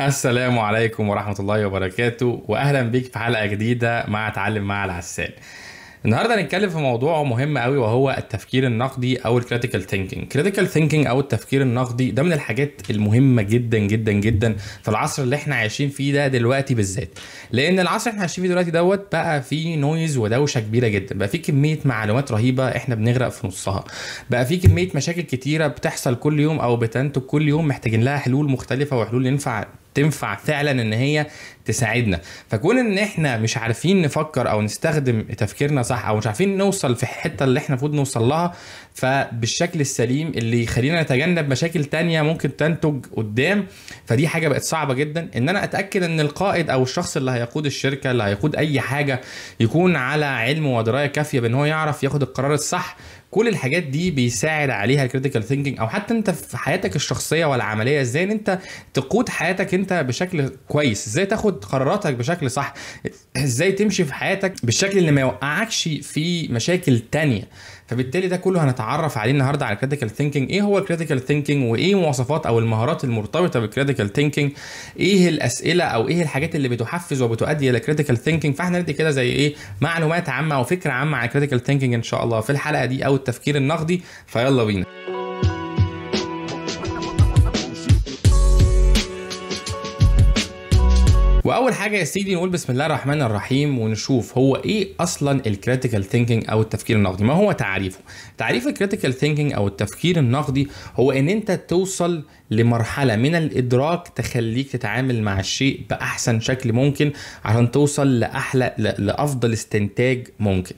السلام عليكم ورحمة الله وبركاته وأهلا بيك في حلقة جديدة مع اتعلم مع العسال النهارده هنتكلم في موضوع مهم قوي وهو التفكير النقدي او الكريتيكال ثينكينج كريتيكال ثينكينج او التفكير النقدي ده من الحاجات المهمه جدا جدا جدا في العصر اللي احنا عايشين فيه ده دلوقتي بالذات لان العصر اللي احنا عايشين فيه دلوقتي دوت بقى فيه نويز ودوشه كبيره جدا بقى فيه كميه معلومات رهيبه احنا بنغرق في نصها بقى فيه كميه مشاكل كتيره بتحصل كل يوم او بتنتج كل يوم محتاجين لها حلول مختلفه وحلول ينفع تنفع فعلا ان هي تساعدنا فكون ان احنا مش عارفين نفكر او نستخدم تفكيرنا صح او مش عارفين نوصل في الحته اللي احنا المفروض نوصل لها فبالشكل السليم اللي يخلينا نتجنب مشاكل تانية ممكن تنتج قدام فدي حاجة بقت صعبة جدا ان انا اتأكد ان القائد او الشخص اللي هيقود الشركة اللي هيقود اي حاجة يكون على علم ودراية كافية بان هو يعرف ياخد القرار الصح كل الحاجات دي بيساعد عليها الكريتيكال ثينكينج او حتى انت في حياتك الشخصيه والعمليه ازاي ان انت تقود حياتك انت بشكل كويس ازاي تاخد قراراتك بشكل صح ازاي تمشي في حياتك بالشكل اللي ما يوقعكش في مشاكل تانية فبالتالي ده كله هنتعرف عليه النهارده على الكريتيكال ثينكينج ايه هو الكريتيكال ثينكينج وايه مواصفات او المهارات المرتبطه بالكريتيكال ثينكينج ايه الاسئله او ايه الحاجات اللي بتحفز وبتؤدي الى الكريتيكال ثينكينج فاحنا ندي كده زي ايه معلومات عامه او فكره عامه عن الكريتيكال ثينكينج ان شاء الله في الحلقه دي او التفكير النقدي فيلا بينا واول حاجه يا سيدي نقول بسم الله الرحمن الرحيم ونشوف هو ايه اصلا الكريتيكال ثينكينج او التفكير النقدي ما هو تعريفه تعريف الكريتيكال ثينكينج او التفكير النقدي هو ان انت توصل لمرحله من الادراك تخليك تتعامل مع الشيء باحسن شكل ممكن عشان توصل لاحلى لافضل استنتاج ممكن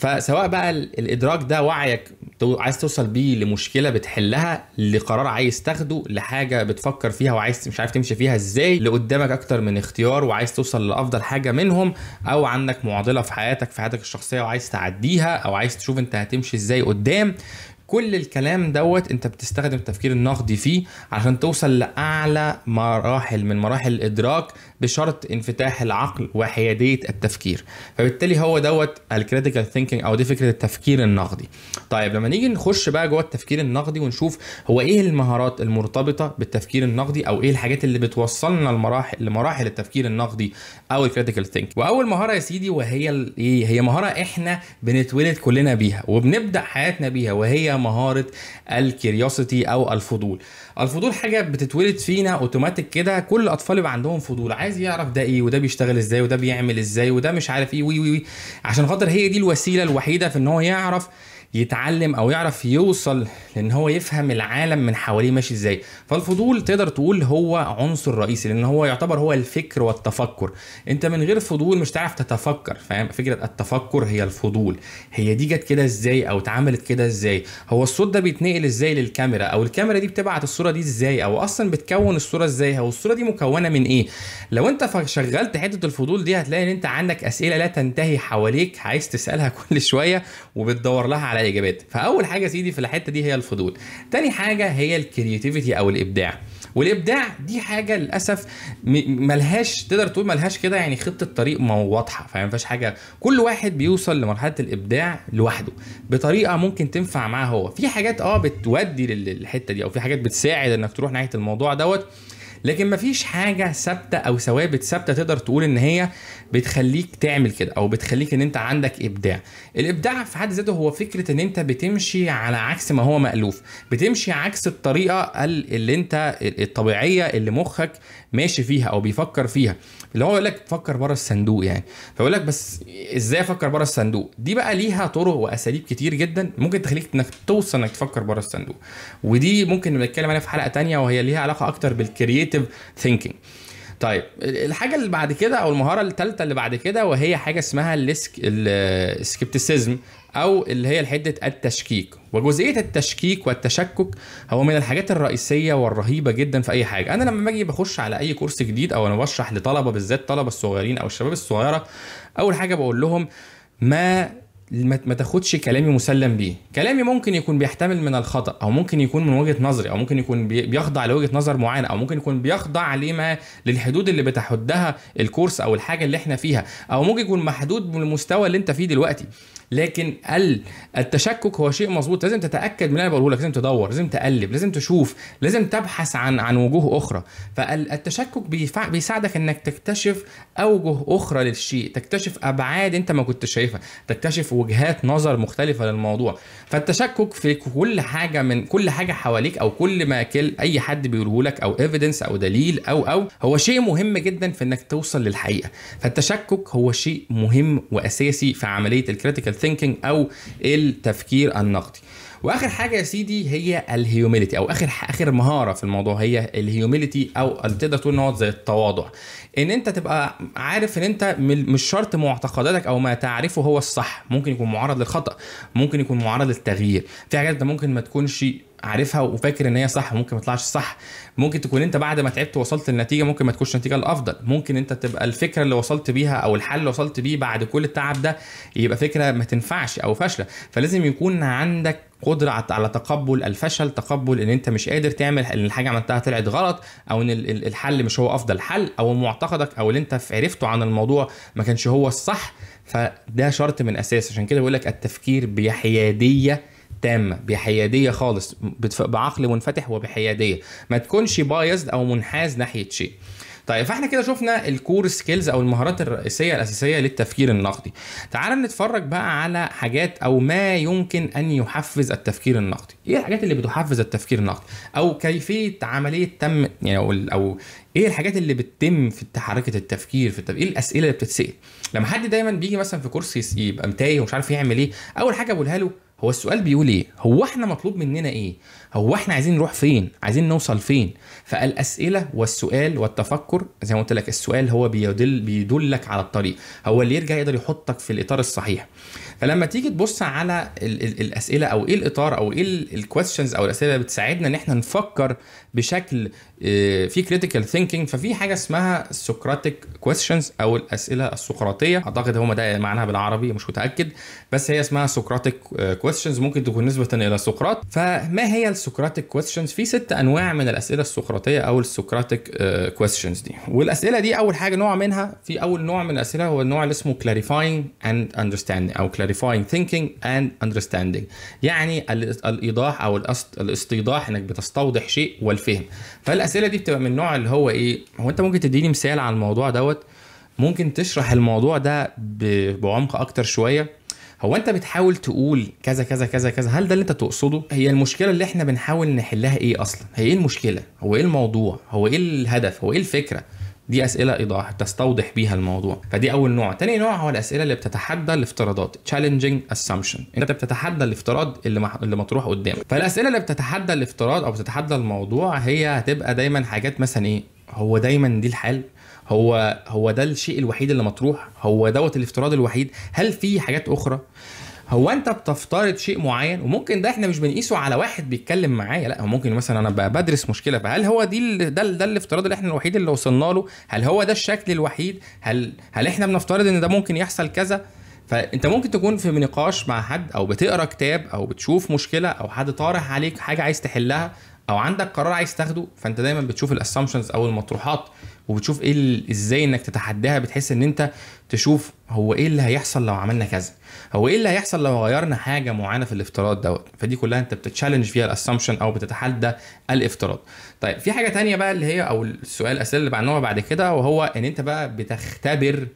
فسواء بقى الادراك ده وعيك عايز توصل بيه لمشكله بتحلها لقرار عايز تاخده لحاجه بتفكر فيها وعايز مش عارف تمشي فيها ازاي لقدامك اكتر من اختيار وعايز توصل لافضل حاجه منهم او عندك معضله في حياتك في حياتك الشخصيه وعايز تعديها او عايز تشوف انت هتمشي ازاي قدام كل الكلام دوت انت بتستخدم التفكير النقدي فيه عشان توصل لاعلى مراحل من مراحل الادراك بشرط انفتاح العقل وحياديه التفكير فبالتالي هو دوت الكريتيكال ثينكينج او دي فكره التفكير النقدي طيب لما نيجي نخش بقى جوه التفكير النقدي ونشوف هو ايه المهارات المرتبطه بالتفكير النقدي او ايه الحاجات اللي بتوصلنا لمراحل لمراحل التفكير النقدي او الكريتيكال ثينكينج واول مهاره يا سيدي وهي ايه هي مهاره احنا بنتولد كلنا بيها وبنبدا حياتنا بيها وهي مهاره الكيريوسيتي او الفضول الفضول حاجه بتتولد فينا اوتوماتيك كده كل الاطفال يبقى عندهم فضول عايز عايز يعرف ده ايه وده بيشتغل ازاي وده بيعمل ازاي وده مش عارف ايه وي وي وي عشان خاطر هي دي الوسيله الوحيده في ان هو يعرف يتعلم او يعرف يوصل لان هو يفهم العالم من حواليه ماشي ازاي فالفضول تقدر تقول هو عنصر رئيسي لان هو يعتبر هو الفكر والتفكر انت من غير فضول مش تعرف تتفكر فاهم فكره التفكر هي الفضول هي دي جت كده ازاي او اتعملت كده ازاي هو الصوت ده بيتنقل ازاي للكاميرا او الكاميرا دي بتبعت الصوره دي ازاي او اصلا بتكون الصوره ازاي او الصوره دي مكونه من ايه لو انت شغلت حته الفضول دي هتلاقي ان انت عندك اسئله لا تنتهي حواليك عايز تسالها كل شويه وبتدور لها على على الاجابات فاول حاجه سيدي في الحته دي هي الفضول تاني حاجه هي الكرياتيفيتي او الابداع والابداع دي حاجه للاسف ملهاش تقدر تقول ملهاش كده يعني خطه طريق واضحه فما فيهاش حاجه كل واحد بيوصل لمرحله الابداع لوحده بطريقه ممكن تنفع معاه هو في حاجات اه بتودي للحته دي او في حاجات بتساعد انك تروح ناحيه الموضوع دوت لكن مفيش حاجه ثابته او ثوابت ثابته تقدر تقول ان هي بتخليك تعمل كده او بتخليك ان انت عندك ابداع الابداع في حد ذاته هو فكره ان انت بتمشي على عكس ما هو مالوف بتمشي عكس الطريقه اللي انت الطبيعيه اللي مخك ماشي فيها او بيفكر فيها اللي هو يقول لك فكر بره الصندوق يعني فيقول لك بس ازاي افكر بره الصندوق دي بقى ليها طرق واساليب كتير جدا ممكن تخليك انك توصل انك تفكر بره الصندوق ودي ممكن نتكلم عليها في حلقه تانية وهي ليها علاقه اكتر بالكرييتيف ثينكينج طيب الحاجه اللي بعد كده او المهاره الثالثه اللي بعد كده وهي حاجه اسمها السكبتسيزم او اللي هي حده التشكيك وجزئيه التشكيك والتشكك هو من الحاجات الرئيسيه والرهيبه جدا في اي حاجه انا لما باجي بخش على اي كورس جديد او انا بشرح لطلبه بالذات طلبه الصغيرين او الشباب الصغيره اول حاجه بقول لهم ما ما تاخدش كلامي مسلم بيه كلامي ممكن يكون بيحتمل من الخطا او ممكن يكون من وجهه نظري او ممكن يكون بيخضع لوجهه نظر معينه او ممكن يكون بيخضع لما للحدود اللي بتحدها الكورس او الحاجه اللي احنا فيها او ممكن يكون محدود بالمستوى اللي انت فيه دلوقتي لكن التشكك هو شيء مظبوط لازم تتاكد من اللي انا بقوله لك لازم تدور لازم تقلب لازم تشوف لازم تبحث عن عن وجوه اخرى فالتشكك بيساعدك انك تكتشف اوجه اخرى للشيء تكتشف ابعاد انت ما كنت شايفها تكتشف وجهات نظر مختلفه للموضوع فالتشكك في كل حاجه من كل حاجه حواليك او كل ما كل اي حد بيقوله لك او ايفيدنس او دليل او او هو شيء مهم جدا في انك توصل للحقيقه فالتشكك هو شيء مهم واساسي في عمليه الكريتيكال ثينكينج او التفكير النقدي واخر حاجه يا سيدي هي الهيوميليتي او اخر اخر مهاره في الموضوع هي الهيوميليتي او تقدر تقول ان هو زي التواضع ان انت تبقى عارف ان انت مش شرط معتقداتك او ما تعرفه هو الصح ممكن يكون معرض للخطا ممكن يكون معرض للتغيير في حاجات انت ممكن ما تكونش عارفها وفاكر ان هي صح ممكن ما تطلعش صح ممكن تكون انت بعد ما تعبت وصلت للنتيجه ممكن ما تكونش النتيجه الافضل ممكن انت تبقى الفكره اللي وصلت بيها او الحل اللي وصلت بيه بعد كل التعب ده يبقى فكره ما تنفعش او فاشله فلازم يكون عندك قدرة على تقبل الفشل تقبل ان انت مش قادر تعمل ان الحاجة عملتها طلعت غلط او ان الحل مش هو افضل حل او معتقدك او اللي انت عرفته عن الموضوع ما كانش هو الصح فده شرط من اساس عشان كده بقول لك التفكير بحيادية تامه بحياديه خالص بعقل منفتح وبحياديه ما تكونش بايزد او منحاز ناحيه شيء طيب فاحنا كده شفنا الكور سكيلز او المهارات الرئيسيه الاساسيه للتفكير النقدي تعال نتفرج بقى على حاجات او ما يمكن ان يحفز التفكير النقدي ايه الحاجات اللي بتحفز التفكير النقدي او كيفيه عمليه تم يعني او, أو ايه الحاجات اللي بتتم في حركه التفكير في التفكير؟ ايه الاسئله اللي بتتسال لما حد دايما بيجي مثلا في كورس يبقى متايه ومش عارف يعمل ايه اول حاجه بقولها له هو السؤال بيقول ايه هو احنا مطلوب مننا ايه هو احنا عايزين نروح فين عايزين نوصل فين فالاسئله والسؤال والتفكر زي ما قلت لك السؤال هو بيدل بيدلك على الطريق هو اللي يرجع يقدر يحطك في الاطار الصحيح فلما تيجي تبص على الـ الـ الاسئله او ايه الاطار او ايه الكويستشنز او الاسئله اللي بتساعدنا ان احنا نفكر بشكل آه، في كريتيكال ثينكينج ففي حاجه اسمها السقراطيك كويستشنز او الاسئله السقراطيه اعتقد هما ده معناها بالعربي مش متاكد بس هي اسمها سقراطيك آه، كويستشنز ممكن تكون نسبه الى سقراط فما هي السقراطيك كويستشنز في ست انواع من الاسئله السقراطيه او السقراطيك آه، كويستشنز دي والاسئله دي اول حاجه نوع منها في اول نوع من الاسئله هو النوع اللي اسمه كلاريفاينج اند اندرستاندينج او clarifying thinking and understanding يعني الايضاح او الاستيضاح انك بتستوضح شيء والفهم فالاسئله دي بتبقى من النوع اللي هو ايه هو انت ممكن تديني مثال على الموضوع دوت ممكن تشرح الموضوع ده بعمق اكتر شويه هو انت بتحاول تقول كذا كذا كذا كذا هل ده اللي انت تقصده هي المشكله اللي احنا بنحاول نحلها ايه اصلا هي ايه المشكله هو ايه الموضوع هو ايه الهدف هو ايه الفكره دي اسئله ايضاح تستوضح بيها الموضوع فدي اول نوع تاني نوع هو الاسئله اللي بتتحدى الافتراضات challenging assumption انت بتتحدى الافتراض اللي مح... اللي مطروح قدامك فالاسئله اللي بتتحدى الافتراض او بتتحدى الموضوع هي هتبقى دايما حاجات مثلا ايه هو دايما دي الحال هو هو ده الشيء الوحيد اللي مطروح هو دوت الافتراض الوحيد هل في حاجات اخرى هو انت بتفترض شيء معين وممكن ده احنا مش بنقيسه على واحد بيتكلم معايا لا هو ممكن مثلا انا بدرس مشكله فهل هو دي ده ده الافتراض اللي احنا الوحيد اللي وصلنا له هل هو ده الشكل الوحيد هل هل احنا بنفترض ان ده ممكن يحصل كذا فانت ممكن تكون في نقاش مع حد او بتقرا كتاب او بتشوف مشكله او حد طارح عليك حاجه عايز تحلها او عندك قرار عايز تاخده فانت دايما بتشوف الاسامبشنز او المطروحات وبتشوف ايه ازاي انك تتحداها بتحس ان انت تشوف هو ايه اللي هيحصل لو عملنا كذا هو ايه اللي هيحصل لو غيرنا حاجه معينه في الافتراض دوت فدي كلها انت بتتشالنج فيها الاسامبشن او بتتحدى الافتراض طيب في حاجه تانية بقى اللي هي او السؤال الاسئله اللي بعنوها بعد كده وهو ان انت بقى بتختبر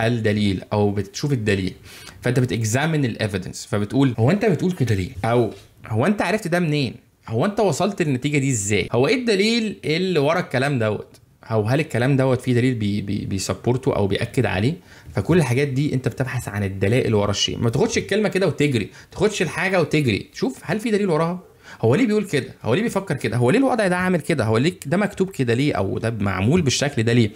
الدليل او بتشوف الدليل فانت بتكزامن الايفيدنس فبتقول هو انت بتقول كده ليه او هو انت عرفت ده منين هو انت وصلت للنتيجه دي ازاي هو ايه الدليل اللي ورا الكلام دوت او هل الكلام دوت فيه دليل بي بي بيسبورته او بياكد عليه فكل الحاجات دي انت بتبحث عن الدلائل ورا الشيء ما تاخدش الكلمه كده وتجري تاخدش الحاجه وتجري شوف هل في دليل وراها هو ليه بيقول كده هو ليه بيفكر كده هو ليه الوضع ده عامل كده هو ليه ده مكتوب كده ليه او ده معمول بالشكل ده ليه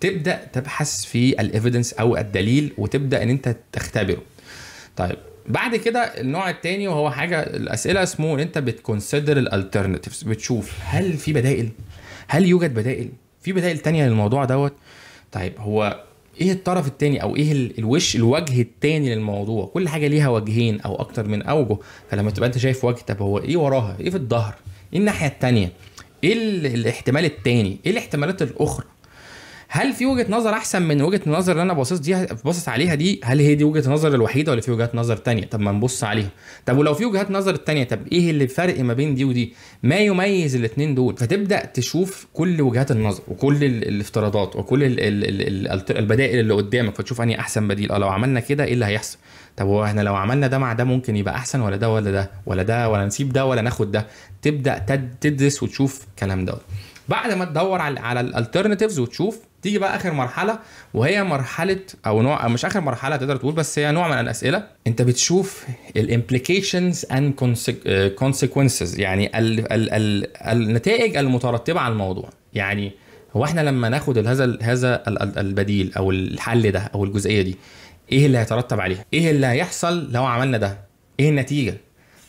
تبدا تبحث في الايفيدنس او الدليل وتبدا ان انت تختبره طيب بعد كده النوع الثاني وهو حاجه الاسئله اسمه ان انت بتكونسيدر الالترناتيفز بتشوف هل في بدائل هل يوجد بدائل في بدائل تانية للموضوع دوت طيب هو ايه الطرف الثاني او ايه الوش الوجه الثاني للموضوع كل حاجه ليها وجهين او اكتر من اوجه فلما تبقى انت شايف وجه طب هو ايه وراها ايه في الظهر ايه الناحيه الثانيه ايه الاحتمال الثاني ايه الاحتمالات الاخرى هل في وجهه نظر احسن من وجهه النظر اللي انا باصص دي باصص عليها دي هل هي دي وجهه النظر الوحيده ولا في وجهات نظر تانية طب ما نبص عليها طب ولو في وجهات نظر تانية طب ايه اللي الفرق ما بين دي ودي ما يميز الاثنين دول فتبدا تشوف كل وجهات النظر وكل الافتراضات وكل الـ الـ الـ الـ البدائل اللي قدامك فتشوف انهي احسن بديل اه لو عملنا كده ايه اللي هيحصل طب هو احنا لو عملنا ده مع ده ممكن يبقى احسن ولا ده ولا ده ولا ده ولا نسيب ده ولا ناخد ده تبدا تدرس وتشوف الكلام دوت بعد ما تدور على على الالترناتيفز وتشوف تيجي بقى اخر مرحله وهي مرحله او نوع أو مش اخر مرحله تقدر تقول بس هي نوع من الاسئله انت بتشوف الامبليكيشنز اند كونسيكونسز يعني الـ الـ الـ النتائج المترتبه على الموضوع يعني هو احنا لما ناخد هذا هذا البديل او الحل ده او الجزئيه دي ايه اللي هيترتب عليها ايه اللي هيحصل لو عملنا ده ايه النتيجه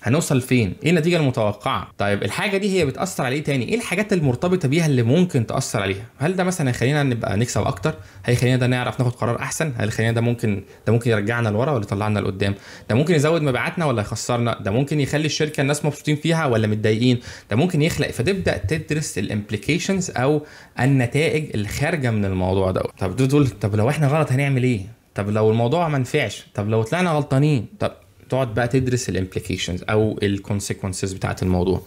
هنوصل فين ايه النتيجه المتوقعه طيب الحاجه دي هي بتاثر على ايه تاني ايه الحاجات المرتبطه بيها اللي ممكن تاثر عليها هل ده مثلا هيخلينا نبقى نكسب اكتر هيخلينا ده نعرف ناخد قرار احسن هل خلينا ده ممكن ده ممكن يرجعنا لورا ولا يطلعنا لقدام ده ممكن يزود مبيعاتنا ولا يخسرنا ده ممكن يخلي الشركه الناس مبسوطين فيها ولا متضايقين ده ممكن يخلق فتبدا تدرس الامبليكيشنز او النتائج الخارجه من الموضوع ده طب تقول طب لو احنا غلط هنعمل ايه طب لو الموضوع ما نفعش طب لو طلعنا غلطانين طب تقعد بقى تدرس الامبليكيشنز او الكونسيكونسز بتاعه الموضوع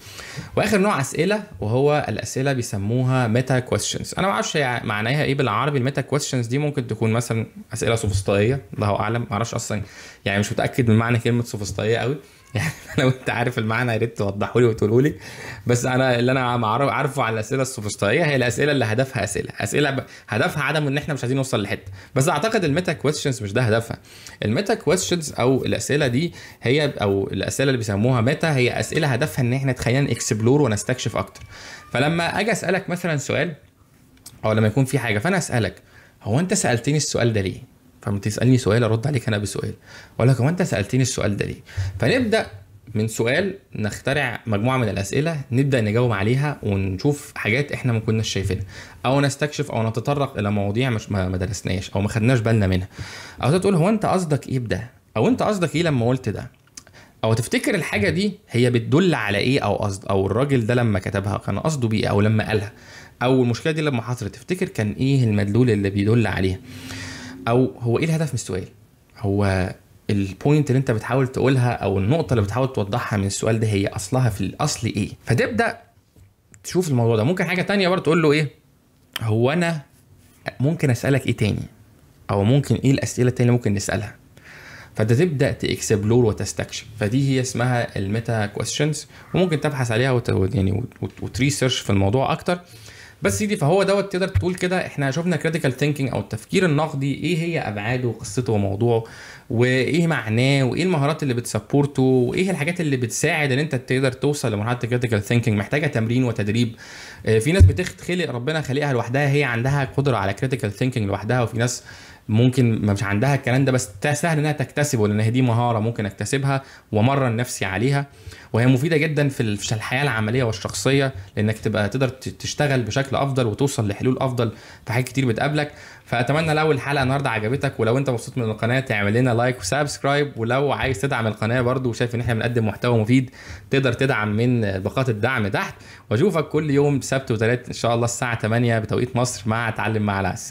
واخر نوع اسئله وهو الاسئله بيسموها ميتا كويستشنز انا ما اعرفش معناها ايه بالعربي الميتا كويستشنز دي ممكن تكون مثلا اسئله سوفسطائيه الله اعلم ما اعرفش اصلا يعني مش متاكد من معنى كلمه سوفسطائيه قوي يعني لو انت عارف المعنى يا ريت توضحه لي وتقوله لي بس انا اللي انا عارفه على الاسئله السوفسطائيه هي الاسئله اللي هدفها اسئله اسئله ب... هدفها عدم ان احنا مش عايزين نوصل لحته بس اعتقد الميتا كويستشنز مش ده هدفها الميتا كويستشنز او الاسئله دي هي او الاسئله اللي بيسموها ميتا هي اسئله هدفها ان احنا نتخيل نكسبلور ونستكشف اكتر فلما اجي اسالك مثلا سؤال او لما يكون في حاجه فانا اسالك هو انت سالتني السؤال ده ليه فما تسالني سؤال ارد عليك انا بسؤال اقول لك هو انت سالتني السؤال ده ليه فنبدا من سؤال نخترع مجموعه من الاسئله نبدا نجاوب عليها ونشوف حاجات احنا ما كناش شايفينها او نستكشف او نتطرق الى مواضيع مش ما درسناش او ما خدناش بالنا منها او تقول هو انت قصدك ايه بده او انت قصدك ايه لما قلت ده او تفتكر الحاجه دي هي بتدل على ايه او قصد او الراجل ده لما كتبها كان قصده بيه او لما قالها او المشكله دي لما حصلت تفتكر كان ايه المدلول اللي بيدل عليها او هو ايه الهدف من السؤال هو البوينت اللي انت بتحاول تقولها او النقطه اللي بتحاول توضحها من السؤال ده هي اصلها في الاصل ايه فتبدا تشوف الموضوع ده ممكن حاجه تانية برضه تقول له ايه هو انا ممكن اسالك ايه تاني او ممكن ايه الاسئله التانية ممكن نسالها فده تبدا تاكسبلور وتستكشف فدي هي اسمها الميتا كويستشنز وممكن تبحث عليها وت... يعني وتريسيرش في الموضوع اكتر بس سيدي فهو دوت تقدر تقول كده احنا شفنا كريتيكال ثينكينج او التفكير النقدي ايه هي ابعاده وقصته وموضوعه وايه معناه وايه المهارات اللي بتسبورته وايه الحاجات اللي بتساعد ان انت تقدر توصل لمرحله الكريتيكال ثينكينج محتاجه تمرين وتدريب آه، في ناس بتخلق ربنا خلقها لوحدها هي عندها قدره على كريتيكال ثينكينج لوحدها وفي ناس ممكن ما مش عندها الكلام ده بس سهل انها تكتسبه لان هي دي مهاره ممكن اكتسبها وامرن نفسي عليها وهي مفيده جدا في الحياه العمليه والشخصيه لانك تبقى تقدر تشتغل بشكل افضل وتوصل لحلول افضل في حاجات كتير بتقابلك فاتمنى لو الحلقه النهارده عجبتك ولو انت مبسوط من القناه تعمل لنا لايك وسبسكرايب ولو عايز تدعم القناه برده وشايف ان احنا بنقدم محتوى مفيد تقدر تدعم من باقات الدعم تحت واشوفك كل يوم سبت وثلاث ان شاء الله الساعه 8 بتوقيت مصر مع اتعلم مع العسل